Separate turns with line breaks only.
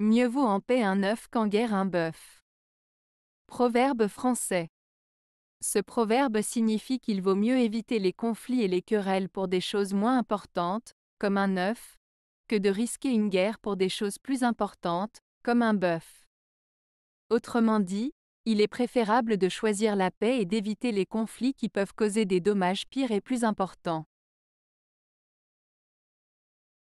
Mieux vaut en paix un œuf qu'en guerre un bœuf. Proverbe français. Ce proverbe signifie qu'il vaut mieux éviter les conflits et les querelles pour des choses moins importantes, comme un œuf, que de risquer une guerre pour des choses plus importantes, comme un bœuf. Autrement dit, il est préférable de choisir la paix et d'éviter les conflits qui peuvent causer des dommages pires et plus importants.